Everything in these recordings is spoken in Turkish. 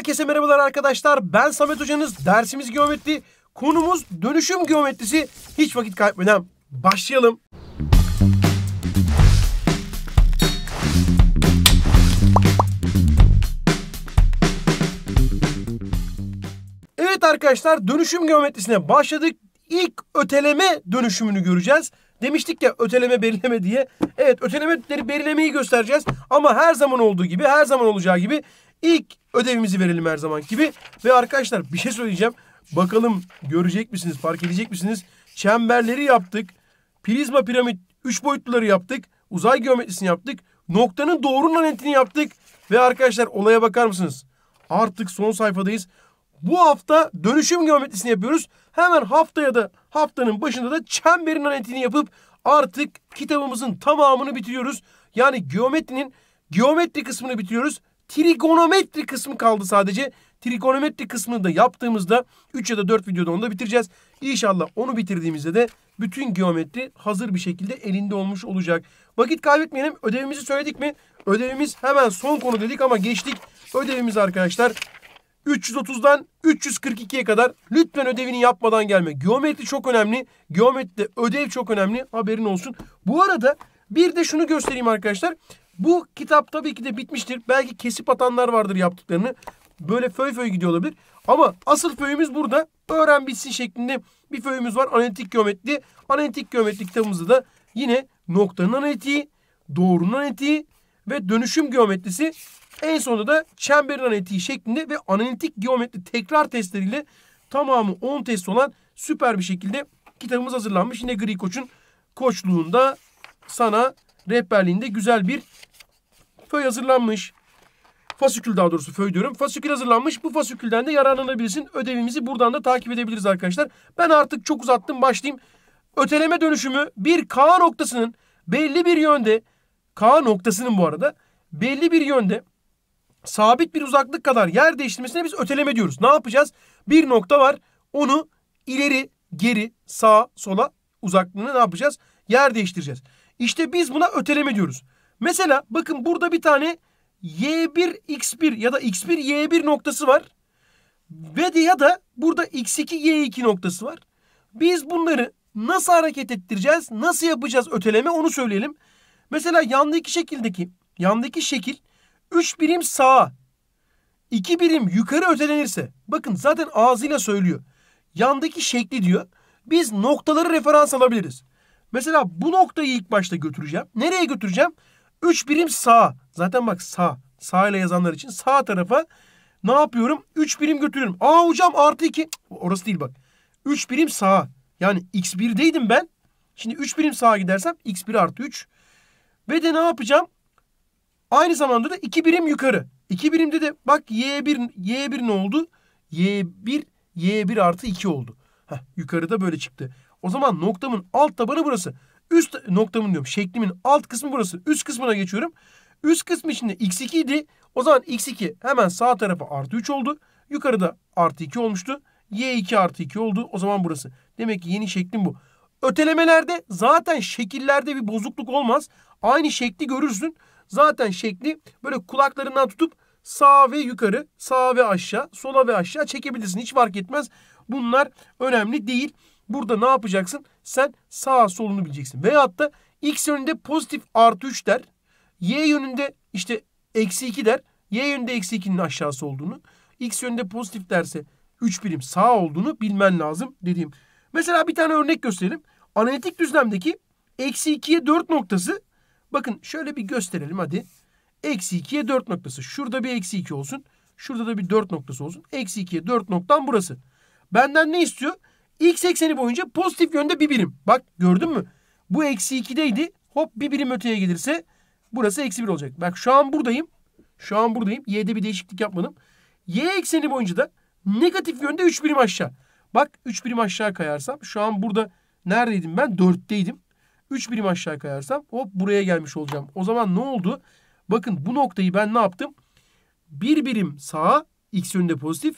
Herkese merhabalar arkadaşlar. Ben Samet Hocanız. Dersimiz geometri. Konumuz dönüşüm geometrisi. Hiç vakit kaybetmeden başlayalım. Evet arkadaşlar dönüşüm geometrisine başladık. İlk öteleme dönüşümünü göreceğiz. Demiştik ya öteleme belirleme diye. Evet ötelemeleri belirlemeyi göstereceğiz. Ama her zaman olduğu gibi her zaman olacağı gibi İlk ödevimizi verelim her zaman gibi. Ve arkadaşlar bir şey söyleyeceğim. Bakalım görecek misiniz, fark edecek misiniz? Çemberleri yaptık. Prizma piramit üç boyutluları yaptık. Uzay geometrisini yaptık. Noktanın doğru nanetini yaptık. Ve arkadaşlar olaya bakar mısınız? Artık son sayfadayız. Bu hafta dönüşüm geometrisini yapıyoruz. Hemen haftaya da haftanın başında da çemberin nanetini yapıp artık kitabımızın tamamını bitiriyoruz. Yani geometrinin geometri kısmını bitiriyoruz trigonometri kısmı kaldı sadece. Trigonometri kısmını da yaptığımızda 3 ya da 4 videoda onu da bitireceğiz. İnşallah onu bitirdiğimizde de bütün geometri hazır bir şekilde elinde olmuş olacak. Vakit kaybetmeyelim. Ödevimizi söyledik mi? Ödevimiz hemen son konu dedik ama geçtik. Ödevimiz arkadaşlar 330'dan 342'ye kadar lütfen ödevini yapmadan gelme. Geometri çok önemli. Geometride ödev çok önemli. Haberin olsun. Bu arada bir de şunu göstereyim arkadaşlar. Bu kitap tabii ki de bitmiştir. Belki kesip atanlar vardır yaptıklarını. Böyle föy föy gidiyor olabilir. Ama asıl föyümüz burada. Öğren bitsin şeklinde bir föyümüz var. Analitik geometri. Analitik geometri kitabımızda da yine noktanın analitiği, doğrunun analitiği ve dönüşüm geometrisi. En sonunda da çemberin analitiği şeklinde ve analitik geometri tekrar testleriyle tamamı 10 test olan süper bir şekilde kitabımız hazırlanmış. Yine Gri Koç'un koçluğunda sana rehberliğinde güzel bir Föy hazırlanmış. Fasikül daha doğrusu föy diyorum. Fasikül hazırlanmış. Bu fasikülden de yararlanabilirsin. Ödevimizi buradan da takip edebiliriz arkadaşlar. Ben artık çok uzattım. Başlayayım. Öteleme dönüşümü bir K noktasının belli bir yönde K noktasının bu arada belli bir yönde sabit bir uzaklık kadar yer değiştirmesine biz öteleme diyoruz. Ne yapacağız? Bir nokta var. Onu ileri, geri, sağa, sola uzaklığını ne yapacağız? Yer değiştireceğiz. İşte biz buna öteleme diyoruz. Mesela bakın burada bir tane y1 x1 ya da x1 y1 noktası var. Ve ya da burada x2 y2 noktası var. Biz bunları nasıl hareket ettireceğiz? Nasıl yapacağız öteleme onu söyleyelim. Mesela yandaki şekildeki yandaki şekil 3 birim sağa 2 birim yukarı ötelenirse bakın zaten ağzıyla söylüyor. Yandaki şekli diyor. Biz noktaları referans alabiliriz. Mesela bu noktayı ilk başta götüreceğim. Nereye götüreceğim? 3 birim sağ. Zaten bak sağ. Sağ ile yazanlar için sağ tarafa ne yapıyorum? 3 birim götürüyorum. Aa hocam artı 2. Orası değil bak. 3 birim sağa. Yani x1'deydim ben. Şimdi 3 birim sağa gidersem x1 artı 3. Ve de ne yapacağım? Aynı zamanda da 2 birim yukarı. 2 birimde de bak y1 y1 ne oldu? y1 y1 artı 2 oldu. Heh, yukarıda böyle çıktı. O zaman noktamın alt tabanı burası. Üst noktamın diyorum şeklimin alt kısmı burası. Üst kısmına geçiyorum. Üst kısmı içinde x2 idi. O zaman x2 hemen sağ tarafa artı 3 oldu. Yukarıda artı 2 olmuştu. y2 artı 2 oldu. O zaman burası. Demek ki yeni şeklim bu. Ötelemelerde zaten şekillerde bir bozukluk olmaz. Aynı şekli görürsün. Zaten şekli böyle kulaklarından tutup sağ ve yukarı, sağ ve aşağı, sola ve aşağı çekebilirsin. Hiç fark etmez. Bunlar önemli değil. Burada ne yapacaksın? sen sağ solunu bileceksin. Veyahut da x yönünde pozitif artı 3 der. Y yönünde işte eksi 2 der. Y yönünde eksi 2'nin aşağısı olduğunu. X yönünde pozitif derse 3 birim sağ olduğunu bilmen lazım dediğim. Mesela bir tane örnek gösterelim. Analitik düzlemdeki eksi 2'ye 4 noktası. Bakın şöyle bir gösterelim hadi. Eksi 2'ye 4 noktası. Şurada bir eksi 2 olsun. Şurada da bir 4 noktası olsun. Eksi 2'ye 4 noktam burası. Benden ne istiyor? x ekseni boyunca pozitif yönde bir birim. Bak gördün mü? Bu eksi 2'deydi. Hop bir birim öteye gelirse burası eksi 1 olacak. Bak şu an buradayım. Şu an buradayım. Y'de bir değişiklik yapmadım. Y ekseni boyunca da negatif yönde 3 birim aşağı. Bak 3 birim aşağı kayarsam şu an burada neredeydim ben? 4'teydim. 3 birim aşağı kayarsam hop buraya gelmiş olacağım. O zaman ne oldu? Bakın bu noktayı ben ne yaptım? 1 bir birim sağa x yönünde pozitif.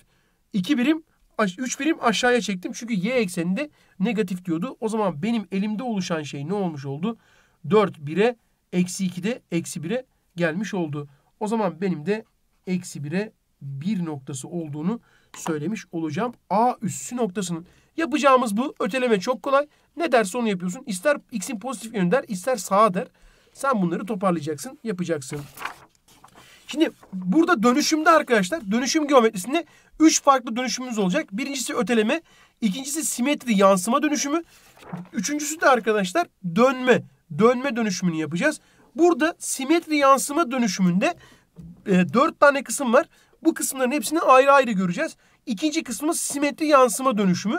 2 birim 3 birim aşağıya çektim. Çünkü y ekseninde negatif diyordu. O zaman benim elimde oluşan şey ne olmuş oldu? 4 1'e eksi 2 de eksi 1'e gelmiş oldu. O zaman benim de eksi 1'e 1 noktası olduğunu söylemiş olacağım. A üssü noktasının. Yapacağımız bu. Öteleme çok kolay. Ne derse onu yapıyorsun. İster x'in pozitif yönü der, ister sağa der. Sen bunları toparlayacaksın, yapacaksın. Şimdi burada dönüşümde arkadaşlar dönüşüm geometrisinde 3 farklı dönüşümümüz olacak. Birincisi öteleme, ikincisi simetri yansıma dönüşümü, üçüncüsü de arkadaşlar dönme, dönme dönüşümünü yapacağız. Burada simetri yansıma dönüşümünde e, 4 tane kısım var. Bu kısımların hepsini ayrı ayrı göreceğiz. İkinci kısmımız simetri yansıma dönüşümü.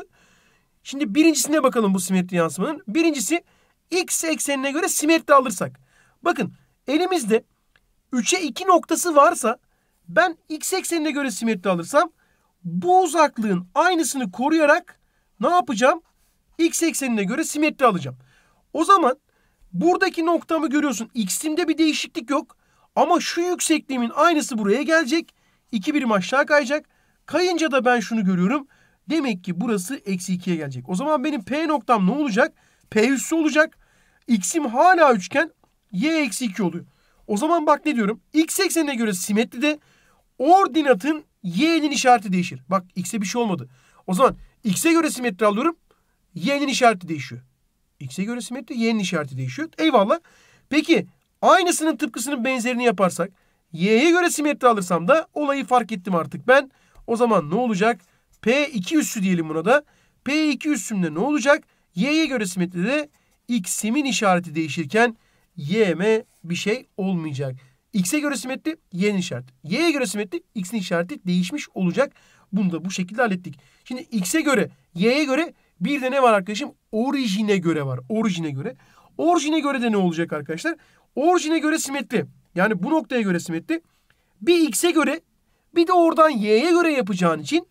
Şimdi birincisine bakalım bu simetri yansımanın. Birincisi x eksenine göre simetri alırsak. Bakın elimizde 3'e 2 noktası varsa ben x eksenine göre simetri alırsam bu uzaklığın aynısını koruyarak ne yapacağım? X eksenine göre simetri alacağım. O zaman buradaki noktamı görüyorsun. X'imde bir değişiklik yok. Ama şu yüksekliğimin aynısı buraya gelecek. 2 birim aşağı kayacak. Kayınca da ben şunu görüyorum. Demek ki burası eksi 2'ye gelecek. O zaman benim P noktam ne olacak? P üssü olacak. X'im hala üçgen. Y eksi 2 oluyor. O zaman bak ne diyorum. X eksenine göre simetri de ordinatın y'nin işareti değişir. Bak x'e bir şey olmadı. O zaman x'e göre simetri alıyorum. Y'nin işareti değişiyor. X'e göre simetri y'nin işareti değişiyor. Eyvallah. Peki aynısının tıpkısının benzerini yaparsak y'ye göre simetri alırsam da olayı fark ettim artık ben. O zaman ne olacak? P2 üssü diyelim buna da. P2 üssümde ne olacak? Y'ye göre simetride x'imin işareti değişirken y'm bir şey olmayacak. X'e göre simetri Y'nin işareti. Y'ye göre simetri X'in işareti değişmiş olacak. Bunu da bu şekilde hallettik. Şimdi X'e göre Y'ye göre bir de ne var arkadaşım? Orijine göre var. Orijine göre. Orijine göre de ne olacak arkadaşlar? Orijine göre simetri. Yani bu noktaya göre simetri. Bir X'e göre bir de oradan Y'ye göre yapacağın için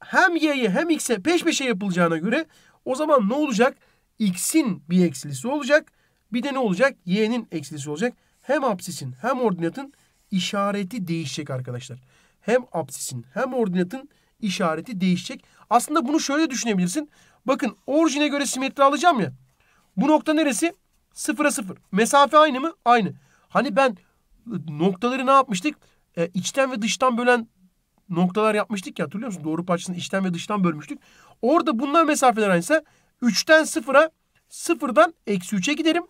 hem Y'ye hem X'e peş peşe yapılacağına göre o zaman ne olacak? X'in bir eksilisi olacak. Bir de ne olacak? Y'nin eksilisi olacak. Hem absisin hem ordinatın işareti değişecek arkadaşlar. Hem absisin hem ordinatın işareti değişecek. Aslında bunu şöyle düşünebilirsin. Bakın orijine göre simetri alacağım ya. Bu nokta neresi? Sıfıra sıfır. Mesafe aynı mı? Aynı. Hani ben noktaları ne yapmıştık? E, içten ve dıştan bölen noktalar yapmıştık ya hatırlıyor musun? Doğru parçasını içten ve dıştan bölmüştük. Orada bunlar mesafeler aynıysa 3'ten 0'a 0'dan eksi 3'e giderim.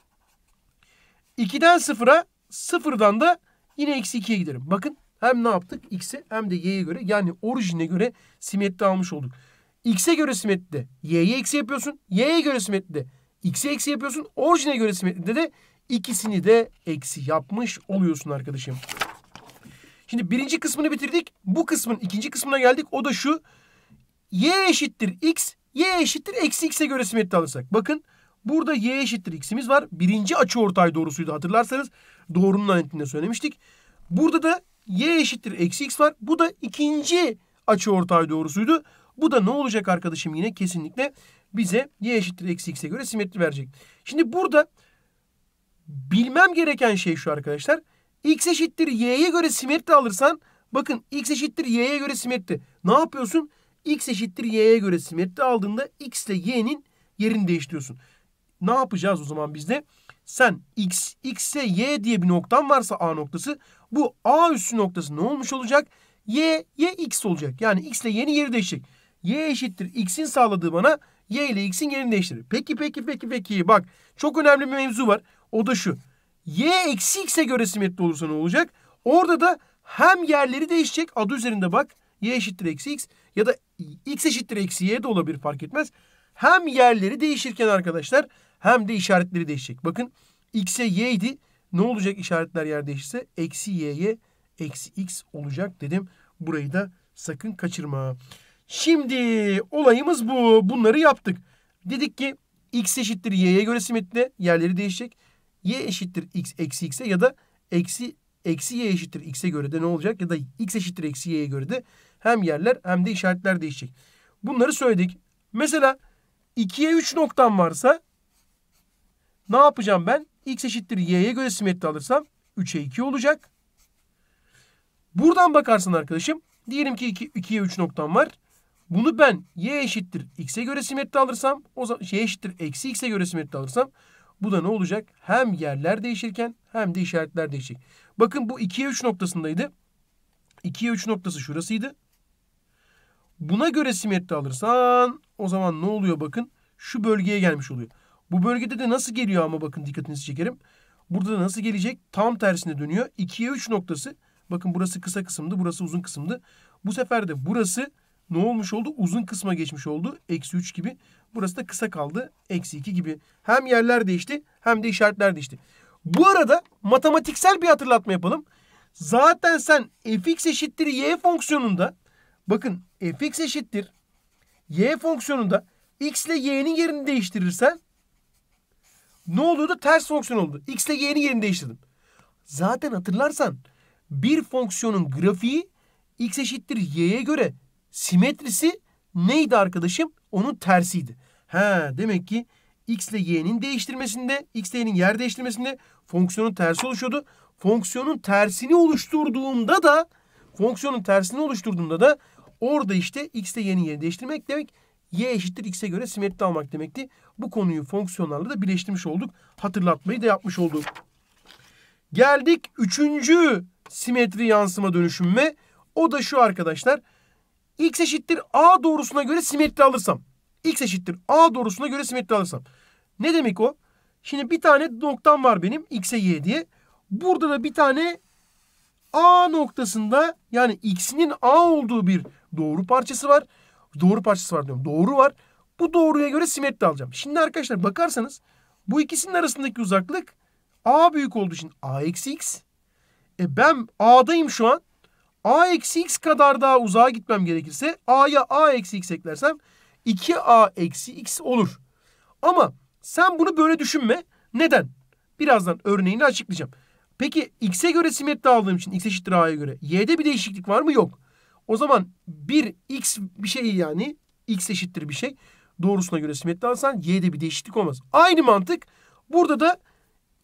2'den 0'a 0'dan da yine eksi 2'ye giderim. Bakın hem ne yaptık? X'e hem de Y'ye göre yani orijine göre simetri almış olduk. X'e göre simetride Y'ye eksi yapıyorsun. Y'ye göre simetride X'e eksi yapıyorsun. Orijine göre simetride de ikisini de eksi yapmış oluyorsun arkadaşım. Şimdi birinci kısmını bitirdik. Bu kısmın ikinci kısmına geldik. O da şu. Y eşittir X. Y eşittir eksi X'e göre simetri alırsak. Bakın. Bakın Burada y eşittir x'imiz var. Birinci açıortay doğrusuydu hatırlarsanız. Doğrunun anetinde söylemiştik. Burada da y eşittir eksi x var. Bu da ikinci açıortay doğrusuydu. Bu da ne olacak arkadaşım yine kesinlikle bize y eşittir eksi x'e göre simetri verecek. Şimdi burada bilmem gereken şey şu arkadaşlar. x eşittir y'ye göre simetri alırsan bakın x eşittir y'ye göre simetri. Ne yapıyorsun? x eşittir y'ye göre simetri aldığında x ile y'nin yerini değiştiriyorsun. Ne yapacağız o zaman bizde? Sen x, x'e y diye bir noktan varsa a noktası bu a üssü noktası ne olmuş olacak? Y, y x olacak. Yani x ile y'nin yeri değişecek. y eşittir x'in sağladığı bana y ile x'in yerini değiştirir. Peki peki peki peki bak çok önemli bir mevzu var. O da şu. y eksi x'e göre simetri olursa ne olacak? Orada da hem yerleri değişecek adı üzerinde bak y eşittir eksi x ya da x eşittir eksi y de olabilir fark etmez. Hem yerleri değişirken arkadaşlar hem de işaretleri değişecek. Bakın x'e y idi. Ne olacak işaretler yer değişirse? Eksi y'ye eksi x olacak dedim. Burayı da sakın kaçırma. Şimdi olayımız bu. Bunları yaptık. Dedik ki x eşittir y'ye göre simetri yerleri değişecek. y eşittir x eksi x'e ya da eksi eksi y eşittir x'e göre de ne olacak? Ya da x eşittir eksi y'ye göre de hem yerler hem de işaretler değişecek. Bunları söyledik. Mesela 2'ye 3 noktam varsa ne yapacağım ben? X eşittir y'ye göre simetri alırsam 3'e 2 olacak. Buradan bakarsın arkadaşım. Diyelim ki 2, 2'ye 3 noktam var. Bunu ben y eşittir x'e göre simetri alırsam o zaman y eşittir eksi x'e göre simetri alırsam bu da ne olacak? Hem yerler değişirken hem de işaretler değişecek. Bakın bu 2'ye 3 noktasındaydı. 2'ye 3 noktası şurasıydı. Buna göre simetri alırsan o zaman ne oluyor bakın? Şu bölgeye gelmiş oluyor. Bu bölgede de nasıl geliyor ama bakın dikkatinizi çekerim. Burada da nasıl gelecek? Tam tersine dönüyor. 2'ye 3 noktası. Bakın burası kısa kısımdı, burası uzun kısımdı. Bu sefer de burası ne olmuş oldu? Uzun kısma geçmiş oldu. Eksi 3 gibi. Burası da kısa kaldı. Eksi 2 gibi. Hem yerler değişti hem de işaretler değişti. Bu arada matematiksel bir hatırlatma yapalım. Zaten sen fx eşittir y fonksiyonunda bakın fx eşittir y fonksiyonunda x ile y'nin yerini değiştirirsen ne oluyordu? Ters fonksiyon oldu. X ile y'nin yerini değiştirdim. Zaten hatırlarsan bir fonksiyonun grafiği x eşittir y'ye göre simetrisi neydi arkadaşım? Onun tersiydi. Ha demek ki x ile y'nin değiştirmesinde, x ile y'nin yer değiştirmesinde fonksiyonun tersi oluşuyordu. Fonksiyonun tersini oluşturduğumda da fonksiyonun tersini oluşturduğumda da orada işte x ile y'nin yerini değiştirmek demek y eşittir x'e göre simetri almak demekti. Bu konuyu fonksiyonlarla da birleştirmiş olduk. Hatırlatmayı da yapmış olduk. Geldik üçüncü simetri yansıma dönüşümüme. O da şu arkadaşlar. X eşittir A doğrusuna göre simetri alırsam. X eşittir A doğrusuna göre simetri alırsam. Ne demek o? Şimdi bir tane noktam var benim X'e Y diye. Burada da bir tane A noktasında yani X'inin A olduğu bir doğru parçası var doğru parçası var diyorum. Doğru var. Bu doğruya göre simetri alacağım. Şimdi arkadaşlar bakarsanız bu ikisinin arasındaki uzaklık A büyük olduğu için A eksi X. E ben A'dayım şu an. A eksi X kadar daha uzağa gitmem gerekirse A'ya A eksi X eklersem 2A eksi X olur. Ama sen bunu böyle düşünme. Neden? Birazdan örneğini açıklayacağım. Peki X'e göre simetri aldığım için X eşittir A'ya göre. Y'de bir değişiklik var mı? Yok. O zaman bir x bir şey yani x eşittir bir şey doğrusuna göre simetri alsan y'de bir değişiklik olmaz. Aynı mantık burada da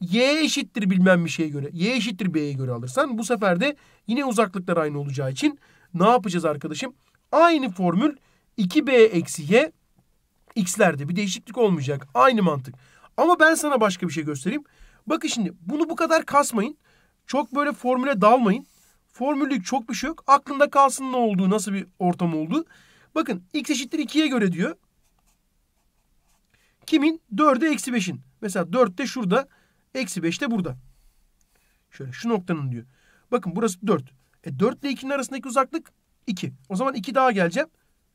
y eşittir bilmem bir şeye göre y eşittir b'ye göre alırsan bu sefer de yine uzaklıklar aynı olacağı için ne yapacağız arkadaşım? Aynı formül 2b eksi y x'lerde bir değişiklik olmayacak. Aynı mantık. Ama ben sana başka bir şey göstereyim. Bakın şimdi bunu bu kadar kasmayın. Çok böyle formüle dalmayın. Formüllük çok bir şey yok. Aklında kalsın ne olduğu, nasıl bir ortam olduğu. Bakın x eşittir 2'ye göre diyor. Kimin? 4'e eksi 5'in. Mesela 4'te şurada. Eksi 5'te burada. Şöyle şu noktanın diyor. Bakın burası 4. E 4 ile 2'nin arasındaki uzaklık 2. O zaman 2 daha geleceğim.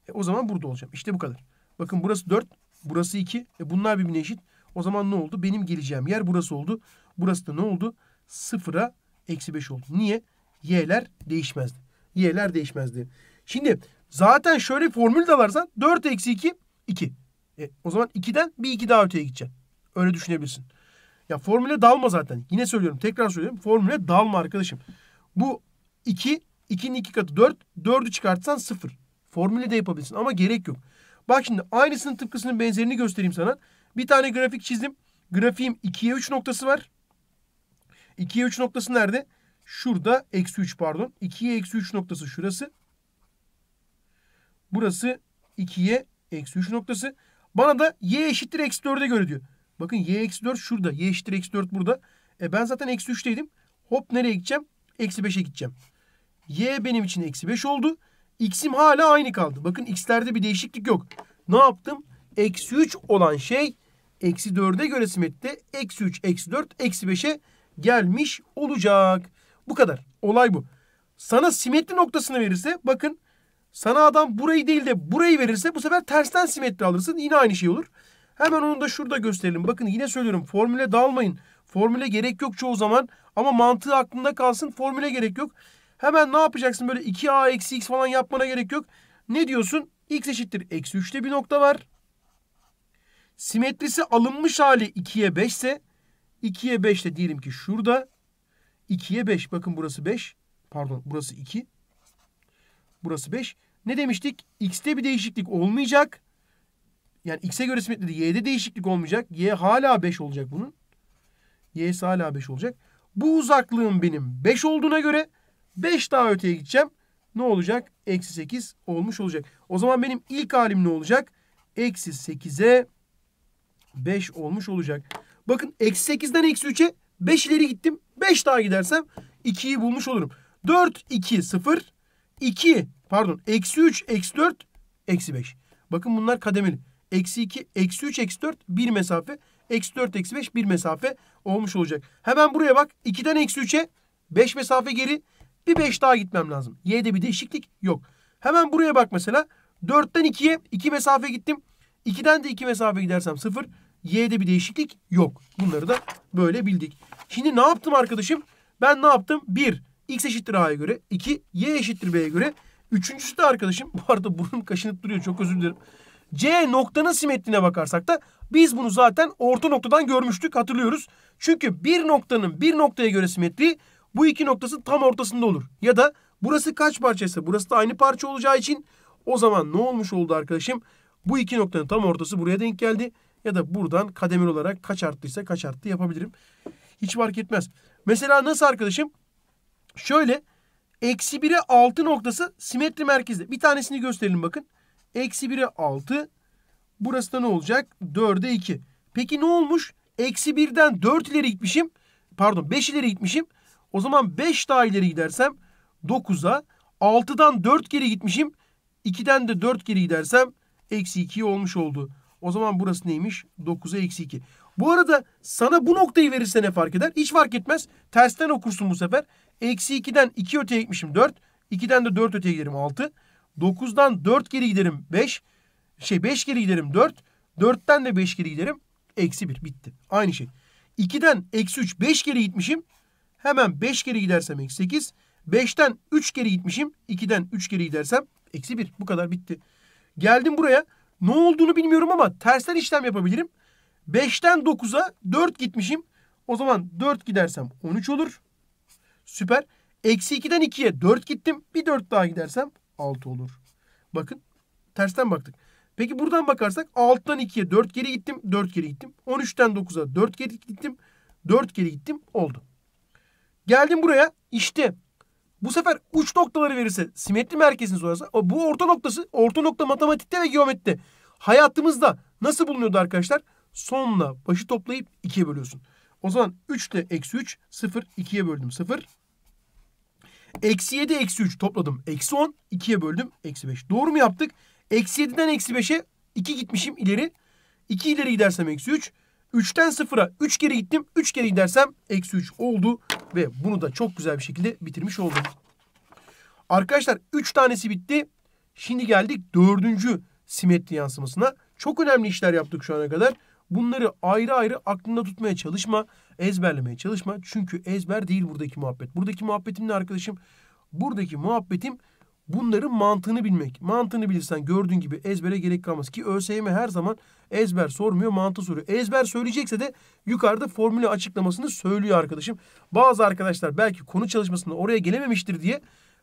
E o zaman burada olacağım. İşte bu kadar. Bakın burası 4. Burası 2. E bunlar birbirine eşit. O zaman ne oldu? Benim geleceğim yer burası oldu. Burası da ne oldu? Sıfıra eksi 5 oldu. Niye? y'ler değişmezdi. Y'ler değişmezdi. Şimdi zaten şöyle bir formül de var 4 eksi 2 2. E, o zaman 2'den bir 2 daha öteye gideceğim. Öyle düşünebilirsin. Ya formüle dalma zaten. Yine söylüyorum. Tekrar söylüyorum. Formüle dalma arkadaşım. Bu 2, 2'nin 2 katı 4. 4'ü çıkartsan 0. Formülü de yapabilirsin ama gerek yok. Bak şimdi aynısının tıpkısının benzerini göstereyim sana. Bir tane grafik çizdim. Grafiğim 2'ye 3 noktası var. 2'ye 3 noktası nerede? Şurada eksi 3 pardon. 2'ye eksi 3 noktası şurası. Burası 2'ye eksi 3 noktası. Bana da y eşittir eksi 4'e göre diyor. Bakın y eksi 4 şurada. Y eşittir eksi 4 burada. E ben zaten eksi 3'teydim. Hop nereye gideceğim? Eksi 5'e gideceğim. Y benim için eksi 5 oldu. X'im hala aynı kaldı. Bakın x'lerde bir değişiklik yok. Ne yaptım? Eksi 3 olan şey eksi 4'e göre simette eksi 3, eksi 4, eksi 5'e gelmiş olacak. Bu kadar. Olay bu. Sana simetri noktasını verirse bakın sana adam burayı değil de burayı verirse bu sefer tersten simetri alırsın. Yine aynı şey olur. Hemen onu da şurada gösterelim. Bakın yine söylüyorum formüle dalmayın. Formüle gerek yok çoğu zaman ama mantığı aklında kalsın. Formüle gerek yok. Hemen ne yapacaksın böyle 2a eksi x falan yapmana gerek yok. Ne diyorsun? x eşittir. Eksi 3'te bir nokta var. Simetrisi alınmış hali 2'ye 5 ise 2'ye 5 de diyelim ki şurada. 2'ye 5. Bakın burası 5. Pardon burası 2. Burası 5. Ne demiştik? X'te bir değişiklik olmayacak. Yani X'e göre simetri Y'de değişiklik olmayacak. Y hala 5 olacak bunun. Y'si hala 5 olacak. Bu uzaklığım benim 5 olduğuna göre 5 daha öteye gideceğim. Ne olacak? Eksi 8 olmuş olacak. O zaman benim ilk halim ne olacak? Eksi 8'e 5 olmuş olacak. Bakın eksi 8'den eksi 3'e 5 ileri gittim. 5 daha gidersem 2'yi bulmuş olurum. 4, 2, 0, 2, pardon eksi 3, eksi 4, eksi 5. Bakın bunlar kademeli. Eksi 2, eksi 3, eksi 4 bir mesafe. Eksi 4, eksi 5 bir mesafe olmuş olacak. Hemen buraya bak. 2'den eksi 3'e 5 mesafe geri. Bir 5 daha gitmem lazım. Y'de bir değişiklik yok. Hemen buraya bak mesela. 4'ten 2'ye 2 mesafe gittim. 2'den de 2 mesafe gidersem 0. Y'de bir değişiklik yok. Bunları da böyle bildik. Şimdi ne yaptım arkadaşım? Ben ne yaptım? 1. X eşittir A'ya göre. 2. Y eşittir B'ye göre. Üçüncüsü de arkadaşım. Bu arada burnum kaşınıp duruyor. Çok özür dilerim. C noktanın simetriğine bakarsak da biz bunu zaten orta noktadan görmüştük hatırlıyoruz. Çünkü bir noktanın bir noktaya göre simetriği bu iki noktası tam ortasında olur. Ya da burası kaç parçaysa burası da aynı parça olacağı için o zaman ne olmuş oldu arkadaşım? Bu iki noktanın tam ortası buraya denk geldi. Ya da buradan kademeli olarak kaç arttıysa kaç arttı yapabilirim. Hiç fark etmez. Mesela nasıl arkadaşım? Şöyle eksi 1'e 6 noktası simetri merkezde. Bir tanesini gösterelim bakın. Eksi 1'e 6. Burası da ne olacak? 4'e 2. Peki ne olmuş? Eksi 1'den 4 ileri gitmişim. Pardon 5 ileri gitmişim. O zaman 5 daha ileri gidersem 9'a. 6'dan 4 geri gitmişim. 2'den de 4 geri gidersem eksi 2 olmuş oldu. O zaman burası neymiş? 9'a eksi 2. Bu arada sana bu noktayı verirse ne fark eder? Hiç fark etmez. Tersten okursun bu sefer. Eksi 2'den 2 öteye gitmişim 4. 2'den de 4 öteye giderim 6. 9'dan 4 geri giderim 5. Şey 5 geri giderim 4. 4'ten de 5 geri giderim. Eksi 1 bitti. Aynı şey. 2'den eksi 3 5 geri gitmişim. Hemen 5 geri gidersem eksi 8. 5'ten 3 geri gitmişim. 2'den 3 geri gidersem eksi 1. Bu kadar bitti. Geldim buraya. Ne olduğunu bilmiyorum ama tersten işlem yapabilirim. 5'ten 9'a 4 gitmişim. O zaman 4 gidersem 13 olur. Süper. Eksi 2'den 2'ye 4 gittim. Bir 4 daha gidersem 6 olur. Bakın tersten baktık. Peki buradan bakarsak 6'dan 2'ye 4 geri gittim. 4 geri gittim. 13'ten 9'a 4 geri gittim. 4 geri gittim. Oldu. Geldim buraya. İşte bu sefer uç noktaları verirse simetri merkezini sorarsa bu orta noktası orta nokta matematikte ve geometride hayatımızda nasıl bulunuyordu arkadaşlar? sonla başı toplayıp 2'ye bölüyorsun. O zaman 3 ile eksi 3 0 2'ye böldüm 0. Eksi 7 eksi 3 topladım. Eksi 10 2'ye böldüm. Eksi 5. Doğru mu yaptık? Eksi 7'den eksi 5'e 2 gitmişim ileri. 2 ileri gidersem eksi 3. 3'ten 0'a 3 kere gittim. 3 kere gidersem eksi 3 oldu. Ve bunu da çok güzel bir şekilde bitirmiş oldum. Arkadaşlar 3 tanesi bitti. Şimdi geldik 4. simetri yansımasına. Çok önemli işler yaptık şu ana kadar. Bunları ayrı ayrı aklında tutmaya çalışma, ezberlemeye çalışma. Çünkü ezber değil buradaki muhabbet. Buradaki muhabbetim ne arkadaşım? Buradaki muhabbetim bunların mantığını bilmek. Mantığını bilirsen gördüğün gibi ezbere gerek kalmaz. Ki ÖSYM her zaman ezber sormuyor, mantığı soruyor. Ezber söyleyecekse de yukarıda formüle açıklamasını söylüyor arkadaşım. Bazı arkadaşlar belki konu çalışmasında oraya gelememiştir diye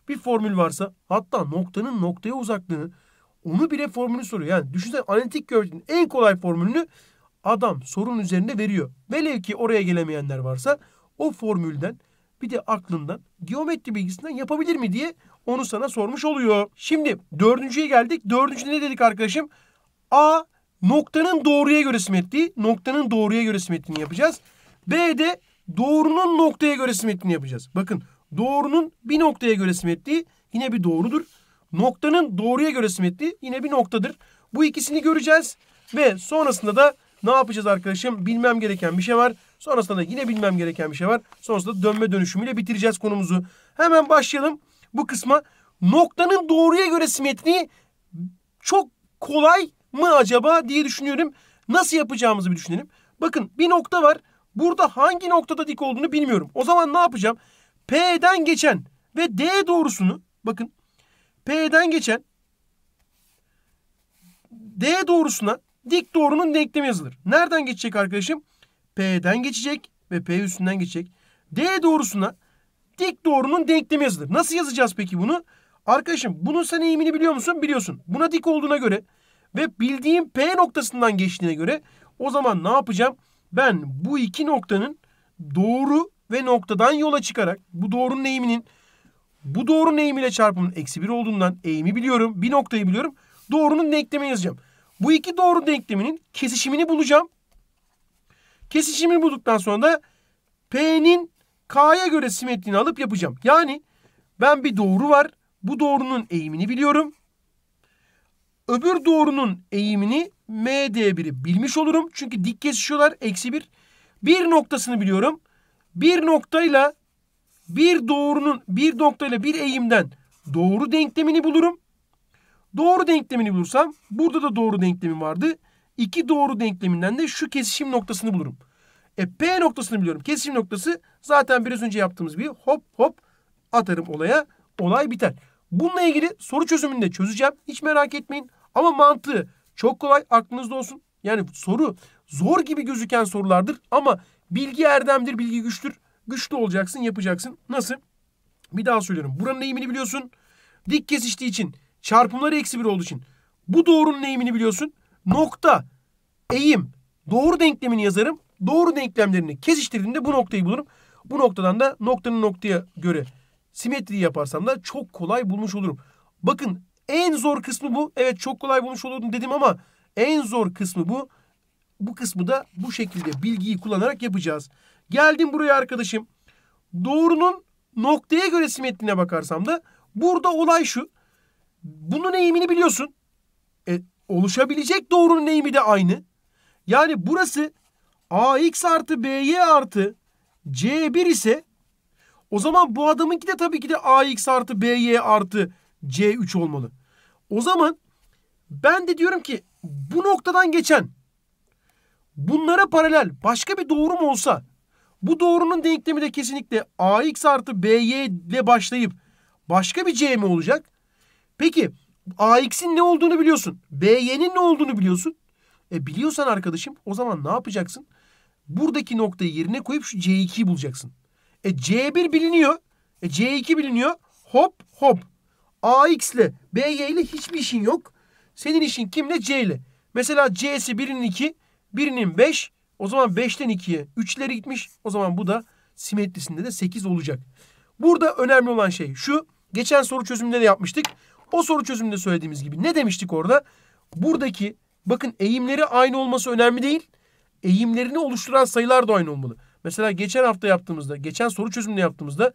bir formül varsa hatta noktanın noktaya uzaklığını onu bile formülü soruyor. Yani düşünsen analitik gördüğün en kolay formülünü adam sorun üzerine veriyor. Velev ki oraya gelemeyenler varsa o formülden bir de aklından geometri bilgisinden yapabilir mi diye onu sana sormuş oluyor. Şimdi dördüncüye geldik. Dördüncüde ne dedik arkadaşım? A noktanın doğruya göre simetriği, noktanın doğruya göre simetriğini yapacağız. B de doğrunun noktaya göre simetriğini yapacağız. Bakın doğrunun bir noktaya göre simetriği yine bir doğrudur. Noktanın doğruya göre simetriği yine bir noktadır. Bu ikisini göreceğiz ve sonrasında da ne yapacağız arkadaşım? Bilmem gereken bir şey var. Sonrasında da yine bilmem gereken bir şey var. Sonrasında dönme dönüşümüyle bitireceğiz konumuzu. Hemen başlayalım bu kısma. Noktanın doğruya göre simetriği çok kolay mı acaba diye düşünüyorum. Nasıl yapacağımızı bir düşünelim. Bakın bir nokta var. Burada hangi noktada dik olduğunu bilmiyorum. O zaman ne yapacağım? P'den geçen ve D doğrusunu bakın P'den geçen D doğrusuna dik doğrunun denklemi yazılır. Nereden geçecek arkadaşım? P'den geçecek ve P üstünden geçecek. D doğrusuna dik doğrunun denklemi yazılır. Nasıl yazacağız peki bunu? Arkadaşım bunun sen eğimini biliyor musun? Biliyorsun. Buna dik olduğuna göre ve bildiğim P noktasından geçtiğine göre o zaman ne yapacağım? Ben bu iki noktanın doğru ve noktadan yola çıkarak bu doğrunun eğiminin bu doğrunun eğimiyle çarpımının eksi bir olduğundan eğimi biliyorum. Bir noktayı biliyorum. Doğrunun denklemi yazacağım. Bu iki doğru denkleminin kesişimini bulacağım. Kesişimini bulduktan sonra da P'nin K'ya göre simetriğini alıp yapacağım. Yani ben bir doğru var. Bu doğrunun eğimini biliyorum. Öbür doğrunun eğimini M diye biri bilmiş olurum. Çünkü dik kesişiyorlar. Eksi bir. Bir noktasını biliyorum. Bir noktayla bir doğrunun bir noktayla bir eğimden doğru denklemini bulurum. Doğru denklemini bulursam burada da doğru denklemi vardı. İki doğru denkleminden de şu kesişim noktasını bulurum. E P noktasını biliyorum. Kesişim noktası zaten biraz önce yaptığımız bir hop hop atarım olaya. Olay biter. Bununla ilgili soru çözümünü de çözeceğim. Hiç merak etmeyin. Ama mantığı çok kolay aklınızda olsun. Yani soru zor gibi gözüken sorulardır ama bilgi erdemdir, bilgi güçtür. Güçlü olacaksın, yapacaksın. Nasıl? Bir daha söylüyorum. Buranın eğimini biliyorsun. Dik kesiştiği için Çarpımları eksi bir olduğu için. Bu doğrunun eğimini biliyorsun. Nokta, eğim, doğru denklemini yazarım. Doğru denklemlerini kesiştirdiğimde bu noktayı bulurum. Bu noktadan da noktanın noktaya göre simetriyi yaparsam da çok kolay bulmuş olurum. Bakın en zor kısmı bu. Evet çok kolay bulmuş olurdum dedim ama en zor kısmı bu. Bu kısmı da bu şekilde bilgiyi kullanarak yapacağız. Geldim buraya arkadaşım. Doğrunun noktaya göre simetriğine bakarsam da burada olay şu bunun eğimini biliyorsun. E, oluşabilecek doğrunun eğimi de aynı. Yani burası AX artı BY artı C1 ise o zaman bu adamınki de tabii ki de AX artı BY artı C3 olmalı. O zaman ben de diyorum ki bu noktadan geçen bunlara paralel başka bir doğrum olsa bu doğrunun denklemi de kesinlikle AX artı BY ile başlayıp başka bir C mi olacak? Peki AX'in ne olduğunu biliyorsun. BY'nin ne olduğunu biliyorsun. E biliyorsan arkadaşım o zaman ne yapacaksın? Buradaki noktayı yerine koyup şu C2'yi bulacaksın. E C1 biliniyor. E C2 biliniyor. Hop hop. AX ile BY ile hiçbir işin yok. Senin işin kimle? C ile. Mesela C'si birinin 2, birinin 5. O zaman 5'ten 2'ye 3'leri gitmiş. O zaman bu da simetrisinde de 8 olacak. Burada önemli olan şey şu. Geçen soru çözümünde de yapmıştık. O soru çözümünde söylediğimiz gibi ne demiştik orada? Buradaki bakın eğimleri aynı olması önemli değil. Eğimlerini oluşturan sayılar da aynı olmalı. Mesela geçen hafta yaptığımızda, geçen soru çözümünde yaptığımızda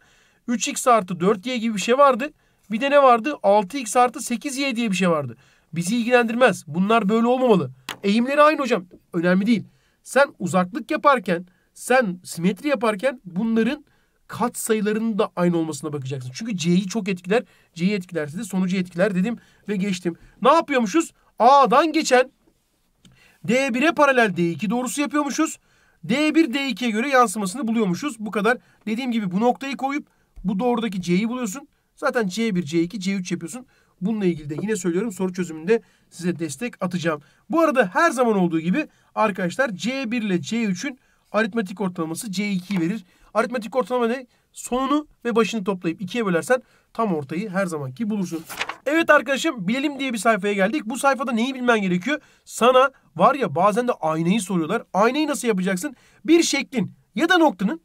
3x artı 4y gibi bir şey vardı. Bir de ne vardı? 6x artı 8y diye bir şey vardı. Bizi ilgilendirmez. Bunlar böyle olmamalı. Eğimleri aynı hocam. Önemli değil. Sen uzaklık yaparken, sen simetri yaparken bunların kat sayılarının da aynı olmasına bakacaksın. Çünkü C'yi çok etkiler. C'yi etkilerse de sonucu etkiler dedim ve geçtim. Ne yapıyormuşuz? A'dan geçen D1'e paralel D2 doğrusu yapıyormuşuz. D1 D2'ye göre yansımasını buluyormuşuz. Bu kadar. Dediğim gibi bu noktayı koyup bu doğrudaki C'yi buluyorsun. Zaten C1, C2, C3 yapıyorsun. Bununla ilgili de yine söylüyorum soru çözümünde size destek atacağım. Bu arada her zaman olduğu gibi arkadaşlar C1 ile C3'ün aritmetik ortalaması C2'yi verir. Aritmetik ortalama ne? Sonunu ve başını toplayıp ikiye bölersen tam ortayı her zamanki bulursun. Evet arkadaşım bilelim diye bir sayfaya geldik. Bu sayfada neyi bilmen gerekiyor? Sana var ya bazen de aynayı soruyorlar. Aynayı nasıl yapacaksın? Bir şeklin ya da noktanın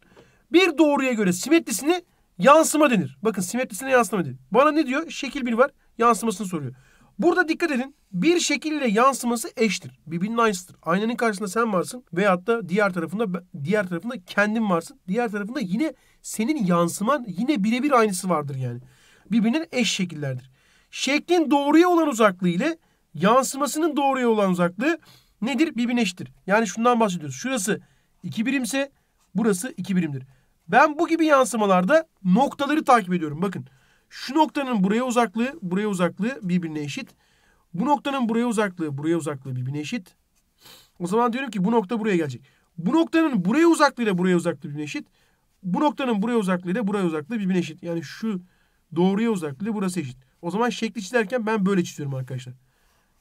bir doğruya göre simetrisini yansıma denir. Bakın simetrisine yansıma denir. Bana ne diyor? Şekil bir var yansımasını soruyor. Burada dikkat edin. Bir şekilde yansıması eştir. Birbirinin aynısıdır. Aynanın karşısında sen varsın veyahut da diğer tarafında diğer tarafında kendin varsın. Diğer tarafında yine senin yansıman yine birebir aynısı vardır yani. Birbirinin eş şekillerdir. Şeklin doğruya olan uzaklığı ile yansımasının doğruya olan uzaklığı nedir? Birbirine eşittir. Yani şundan bahsediyoruz. Şurası iki birimse burası iki birimdir. Ben bu gibi yansımalarda noktaları takip ediyorum. Bakın şu noktanın buraya uzaklığı, buraya uzaklığı birbirine eşit. Bu noktanın buraya uzaklığı, buraya uzaklığı birbirine eşit. O zaman diyorum ki bu nokta buraya gelecek. Bu noktanın buraya uzaklığıyla buraya uzaklığı birbirine eşit. Bu noktanın buraya uzaklığıyla buraya uzaklığı birbirine eşit. Yani şu doğruya uzaklığı burası eşit. O zaman şekli çizerken ben böyle çiziyorum arkadaşlar.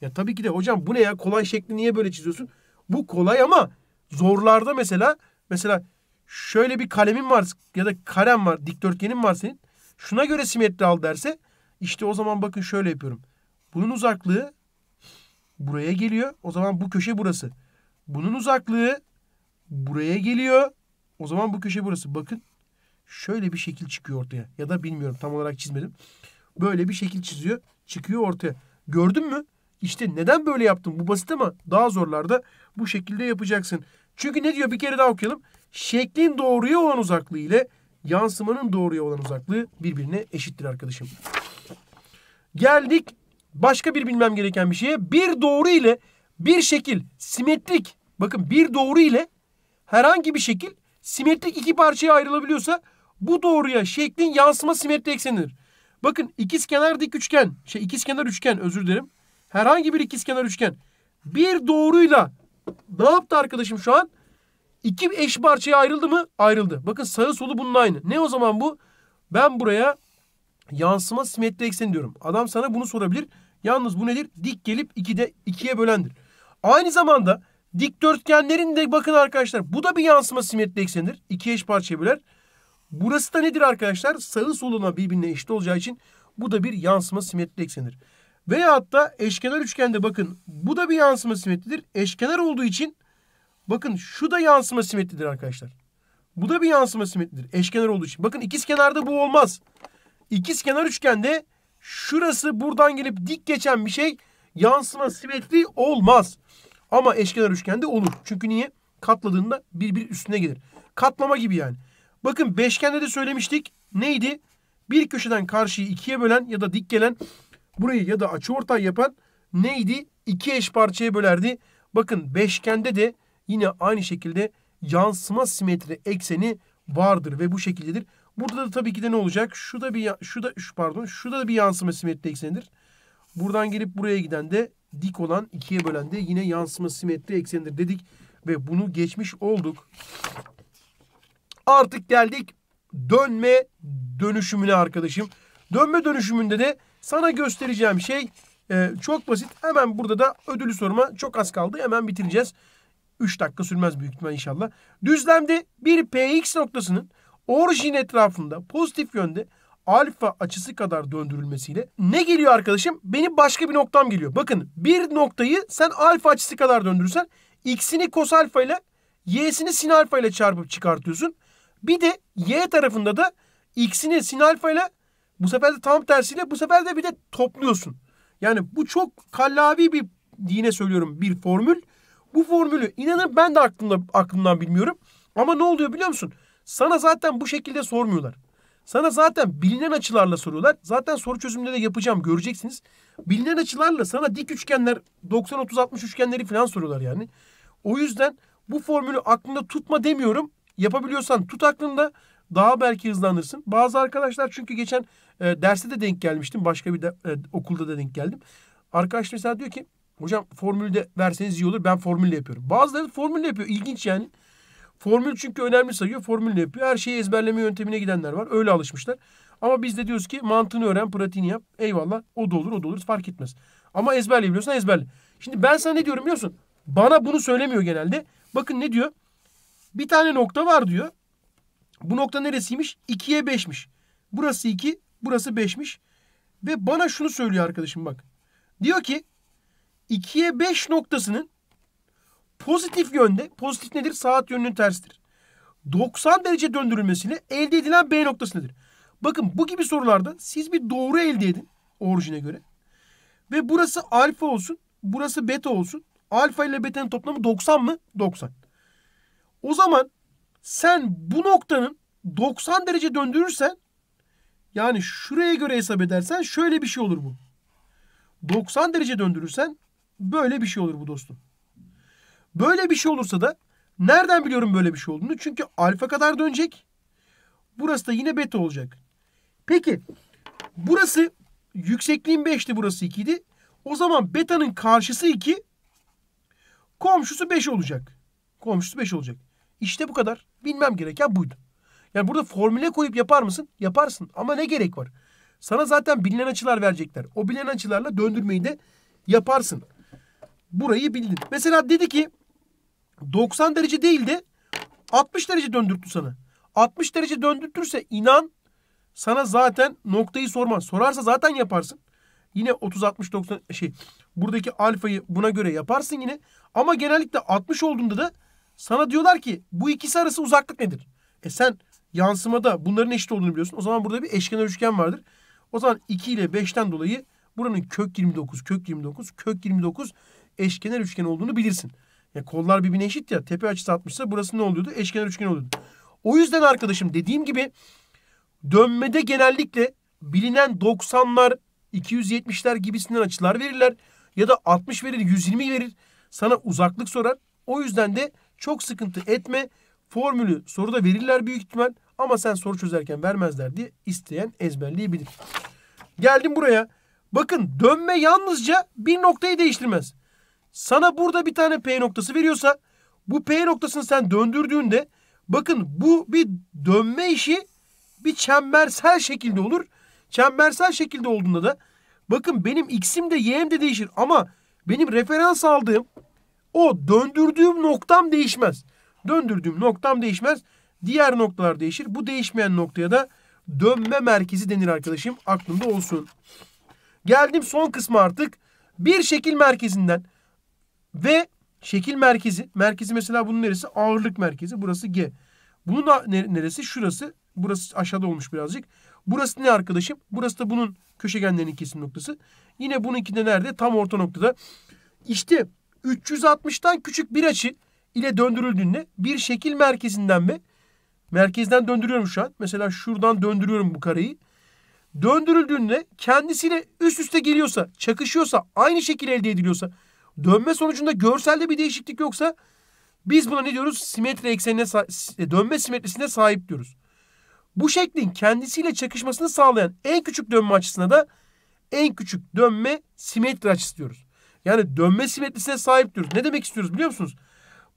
Ya tabii ki de hocam bu ne ya kolay şekli niye böyle çiziyorsun? Bu kolay ama zorlarda mesela mesela şöyle bir kalemin var ya da kalem var dikdörtgenin var senin şuna göre simetri al derse işte o zaman bakın şöyle yapıyorum. Bunun uzaklığı buraya geliyor. O zaman bu köşe burası. Bunun uzaklığı buraya geliyor. O zaman bu köşe burası. Bakın şöyle bir şekil çıkıyor ortaya. Ya da bilmiyorum tam olarak çizmedim. Böyle bir şekil çiziyor. Çıkıyor ortaya. Gördün mü? İşte neden böyle yaptım? Bu basit ama daha zorlarda bu şekilde yapacaksın. Çünkü ne diyor bir kere daha okuyalım. Şeklin doğruya olan uzaklığı ile yansımanın doğruya olan uzaklığı birbirine eşittir arkadaşım. Geldik başka bir bilmem gereken bir şeye. Bir doğru ile bir şekil simetrik bakın bir doğru ile herhangi bir şekil simetrik iki parçaya ayrılabiliyorsa bu doğruya şeklin yansıma simetri eksenidir. Bakın ikizkenar dik üçgen şey ikizkenar üçgen özür dilerim. Herhangi bir ikizkenar üçgen bir doğruyla ne yaptı arkadaşım şu an? İki eş parçaya ayrıldı mı? Ayrıldı. Bakın sağı solu bunun aynı. Ne o zaman bu? Ben buraya yansıma simetri ekseni diyorum. Adam sana bunu sorabilir. Yalnız bu nedir? Dik gelip ikide, ikiye bölendir. Aynı zamanda dikdörtgenlerin de bakın arkadaşlar bu da bir yansıma simetri eksenidir. İki eş parçaya böler. Burası da nedir arkadaşlar? Sağı soluna birbirine eşit olacağı için bu da bir yansıma simetri eksenidir. Veya hatta eşkenar üçgende bakın bu da bir yansıma simetridir. Eşkenar olduğu için Bakın şu da yansıma simetridir arkadaşlar. Bu da bir yansıma simetridir. Eşkenar olduğu için. Bakın ikiz kenarda bu olmaz. İkiz kenar üçgende şurası buradan gelip dik geçen bir şey yansıma simetri olmaz. Ama eşkenar üçgende olur. Çünkü niye? Katladığında bir bir üstüne gelir. Katlama gibi yani. Bakın beşgende de söylemiştik. Neydi? Bir köşeden karşıyı ikiye bölen ya da dik gelen burayı ya da açıortay yapan neydi? İki eş parçaya bölerdi. Bakın beşgende de yine aynı şekilde yansıma simetri ekseni vardır ve bu şekildedir. Burada da tabii ki de ne olacak? Şu da bir şu da şu pardon, şu da bir yansıma simetri eksenidir. Buradan gelip buraya giden de dik olan ikiye bölen de yine yansıma simetri eksenidir dedik ve bunu geçmiş olduk. Artık geldik dönme dönüşümüne arkadaşım. Dönme dönüşümünde de sana göstereceğim şey e, çok basit. Hemen burada da ödülü soruma çok az kaldı. Hemen bitireceğiz. 3 dakika sürmez büyük ihtimal inşallah. Düzlemde bir PX noktasının orijin etrafında pozitif yönde alfa açısı kadar döndürülmesiyle ne geliyor arkadaşım? Benim başka bir noktam geliyor. Bakın bir noktayı sen alfa açısı kadar döndürürsen x'ini kos alfa ile y'sini sin alfa ile çarpıp çıkartıyorsun. Bir de y tarafında da x'ini sin alfa ile bu sefer de tam tersiyle bu sefer de bir de topluyorsun. Yani bu çok kallavi bir yine söylüyorum bir formül. Bu formülü inanın ben de aklımda, aklımdan bilmiyorum. Ama ne oluyor biliyor musun? Sana zaten bu şekilde sormuyorlar. Sana zaten bilinen açılarla soruyorlar. Zaten soru çözümünde de yapacağım göreceksiniz. Bilinen açılarla sana dik üçgenler 90-30-60 üçgenleri falan soruyorlar yani. O yüzden bu formülü aklında tutma demiyorum. Yapabiliyorsan tut aklında daha belki hızlanırsın. Bazı arkadaşlar çünkü geçen e, derste de denk gelmiştim. Başka bir de, e, okulda da denk geldim. Arkadaş mesela diyor ki Hocam formülü de verseniz iyi olur. Ben formülle yapıyorum. Bazıları formülle yapıyor. İlginç yani. Formül çünkü önemli sayıyor. Formülle yapıyor. Her şeyi ezberleme yöntemine gidenler var. Öyle alışmışlar. Ama biz de diyoruz ki mantığını öğren, pratiğini yap. Eyvallah. O da olur, o da olur. Fark etmez. Ama ezberleyebiliyorsan ezberle. Şimdi ben sana ne diyorum biliyorsun? Bana bunu söylemiyor genelde. Bakın ne diyor? Bir tane nokta var diyor. Bu nokta neresiymiş? 2'ye 5'miş. Burası 2, burası 5'miş. Ve bana şunu söylüyor arkadaşım bak. Diyor ki 2'ye 5 noktasının pozitif yönde, pozitif nedir? Saat yönünün tersidir. 90 derece döndürülmesiyle elde edilen B noktası nedir? Bakın bu gibi sorularda siz bir doğru elde edin orijine göre. Ve burası alfa olsun, burası beta olsun. Alfa ile beta'nın toplamı 90 mı? 90. O zaman sen bu noktanın 90 derece döndürürsen yani şuraya göre hesap edersen şöyle bir şey olur bu. 90 derece döndürürsen Böyle bir şey olur bu dostum. Böyle bir şey olursa da nereden biliyorum böyle bir şey olduğunu? Çünkü alfa kadar dönecek. Burası da yine beta olacak. Peki burası yüksekliğin 5'ti burası 2'ydi. O zaman beta'nın karşısı 2 komşusu 5 olacak. Komşusu 5 olacak. İşte bu kadar. Bilmem gereken buydu. Yani burada formüle koyup yapar mısın? Yaparsın. Ama ne gerek var? Sana zaten bilinen açılar verecekler. O bilinen açılarla döndürmeyi de yaparsın burayı bildin. Mesela dedi ki 90 derece değil de 60 derece döndürttü sana. 60 derece döndürtürse inan sana zaten noktayı sormaz. Sorarsa zaten yaparsın. Yine 30 60 90 şey buradaki alfayı buna göre yaparsın yine. Ama genellikle 60 olduğunda da sana diyorlar ki bu ikisi arası uzaklık nedir? E sen yansımada bunların eşit olduğunu biliyorsun. O zaman burada bir eşkenar üçgen vardır. O zaman 2 ile 5'ten dolayı buranın kök 29, kök 29, kök 29 eşkenar üçgen olduğunu bilirsin. Yani kollar birbirine eşit ya tepe açısı 60 ise burası ne oluyordu? Eşkenar üçgen oluyordu. O yüzden arkadaşım dediğim gibi dönmede genellikle bilinen 90'lar, 270'ler gibisinden açılar verirler. Ya da 60 verir, 120 verir. Sana uzaklık sorar. O yüzden de çok sıkıntı etme. Formülü soruda verirler büyük ihtimal. Ama sen soru çözerken vermezler diye isteyen ezberleyebilir. Geldim buraya. Bakın dönme yalnızca bir noktayı değiştirmez sana burada bir tane P noktası veriyorsa bu P noktasını sen döndürdüğünde bakın bu bir dönme işi bir çembersel şekilde olur. Çembersel şekilde olduğunda da bakın benim x'im de y'm de değişir ama benim referans aldığım o döndürdüğüm noktam değişmez. Döndürdüğüm noktam değişmez. Diğer noktalar değişir. Bu değişmeyen noktaya da dönme merkezi denir arkadaşım. Aklında olsun. Geldim son kısma artık. Bir şekil merkezinden ve şekil merkezi. Merkezi mesela bunun neresi? Ağırlık merkezi. Burası G. Bunun neresi? Şurası. Burası aşağıda olmuş birazcık. Burası ne arkadaşım? Burası da bunun köşegenlerinin kesim noktası. Yine bununki de nerede? Tam orta noktada. İşte 360'tan küçük bir açı ile döndürüldüğünde bir şekil merkezinden mi? merkezden döndürüyorum şu an. Mesela şuradan döndürüyorum bu kareyi. Döndürüldüğünde kendisiyle üst üste geliyorsa, çakışıyorsa, aynı şekil elde ediliyorsa Dönme sonucunda görselde bir değişiklik yoksa biz buna ne diyoruz? Simetri eksenine e, dönme simetrisine sahip diyoruz. Bu şeklin kendisiyle çakışmasını sağlayan en küçük dönme açısına da en küçük dönme simetri açısı diyoruz. Yani dönme simetrisine sahip diyoruz. Ne demek istiyoruz biliyor musunuz?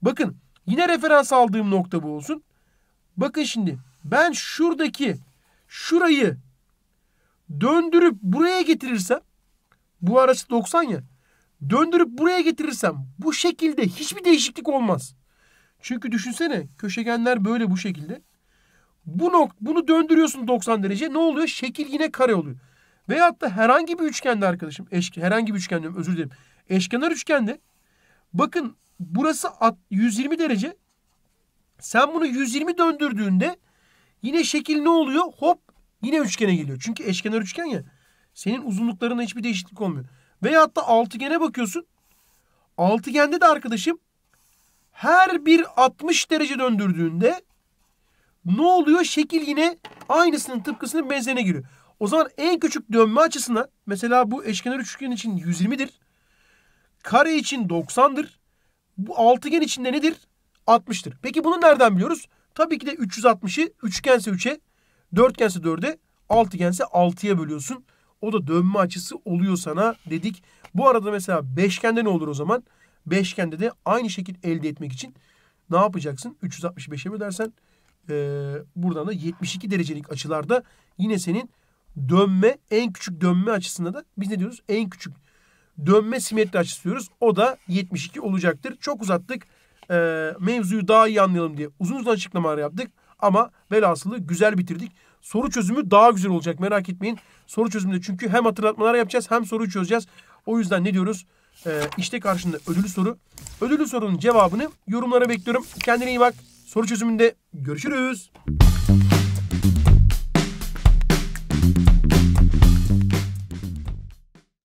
Bakın yine referans aldığım nokta bu olsun. Bakın şimdi ben şuradaki şurayı döndürüp buraya getirirsem bu arası 90 ya. Döndürüp buraya getirirsem bu şekilde hiçbir değişiklik olmaz. Çünkü düşünsene köşegenler böyle bu şekilde. Bu nok bunu döndürüyorsun 90 derece ne oluyor? Şekil yine kare oluyor. Veyahut da herhangi bir üçgende arkadaşım. Eş, herhangi bir üçgen özür dilerim. Eşkenar üçgende bakın burası 120 derece. Sen bunu 120 döndürdüğünde yine şekil ne oluyor? Hop yine üçgene geliyor. Çünkü eşkenar üçgen ya. Senin uzunluklarında hiçbir değişiklik olmuyor. Veyahut da altıgene bakıyorsun. Altıgende de arkadaşım her bir 60 derece döndürdüğünde ne oluyor? Şekil yine aynısının tıpkısının benzerine giriyor. O zaman en küçük dönme açısına mesela bu eşkenar üçgen için 120'dir. Kare için 90'dır. Bu altıgen içinde nedir? 60'tır. Peki bunu nereden biliyoruz? Tabii ki de 360'ı üçgense 3'e, dörtgense 4'e, altıgense 6'ya bölüyorsun. O da dönme açısı oluyor sana dedik. Bu arada mesela beşgende ne olur o zaman? Beşgende de aynı şekil elde etmek için ne yapacaksın? 365'e bölersen e, buradan da 72 derecelik açılarda yine senin dönme en küçük dönme açısında da biz ne diyoruz? En küçük dönme simetri açısı diyoruz. O da 72 olacaktır. Çok uzattık. E, mevzuyu daha iyi anlayalım diye uzun uzun açıklamalar yaptık. Ama velhasılı güzel bitirdik soru çözümü daha güzel olacak merak etmeyin. Soru çözümünde çünkü hem hatırlatmalar yapacağız hem soruyu çözeceğiz. O yüzden ne diyoruz? Ee, işte karşında ödüllü soru. Ödüllü sorunun cevabını yorumlara bekliyorum. Kendine iyi bak. Soru çözümünde görüşürüz.